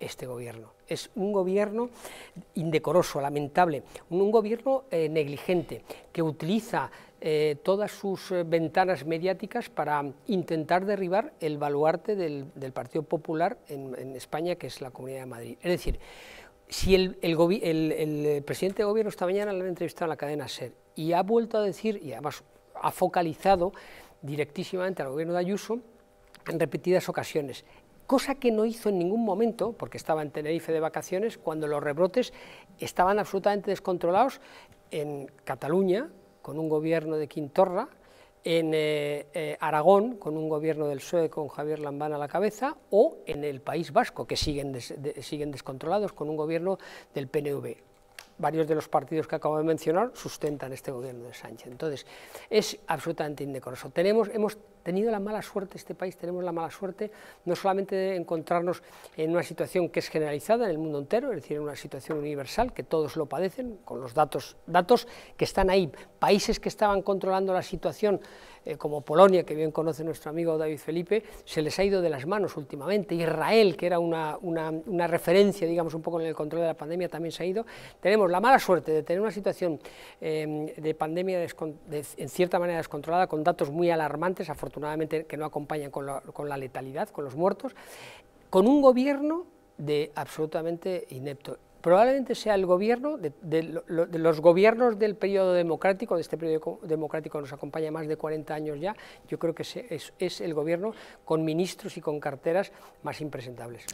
este gobierno. Es un gobierno indecoroso, lamentable, un, gobierno eh, negligente, que utiliza eh, todas sus eh, ventanas mediáticas para intentar derribar el baluarte del, Partido Popular en, España, que es la Comunidad de Madrid. Es decir, si el, presidente de gobierno esta mañana le han entrevistado en la cadena SER y ha vuelto a decir, y además ha focalizado directísimamente al gobierno de Ayuso, en repetidas ocasiones cosa que no hizo en ningún momento, porque estaba en Tenerife de vacaciones, cuando los rebrotes estaban absolutamente descontrolados en Cataluña, con un gobierno de Quintorra, en eh, eh, Aragón, con un gobierno del PSOE con Javier Lambán a la cabeza, o en el País Vasco, que siguen, siguen descontrolados con un gobierno del PNV. Varios de los partidos que acabo de mencionar sustentan este gobierno de Sánchez. Entonces, es absolutamente indecoroso. Tenemos, hemos tenido la mala suerte, este país tenemos la mala suerte, no solamente de encontrarnos en una situación que es generalizada en el mundo entero, es decir, en una situación universal, que todos lo padecen, con los datos, datos que están ahí, países que estaban controlando la situación, eh, como Polonia, que bien conoce nuestro amigo David Felipe, se les ha ido de las manos últimamente, Israel, que era una, referencia, digamos, un poco en el control de la pandemia, también se ha ido, tenemos la mala suerte de tener una situación em, de pandemia en cierta manera descontrolada, con datos muy alarmantes, afortunadamente, que no acompañan con la, letalidad, con los muertos, con un gobierno de absolutamente inepto probablemente sea el gobierno, de, los gobiernos del periodo democrático, de este periodo democrático nos acompaña más de 40 años ya, yo creo que es el gobierno con ministros y con carteras más impresentables.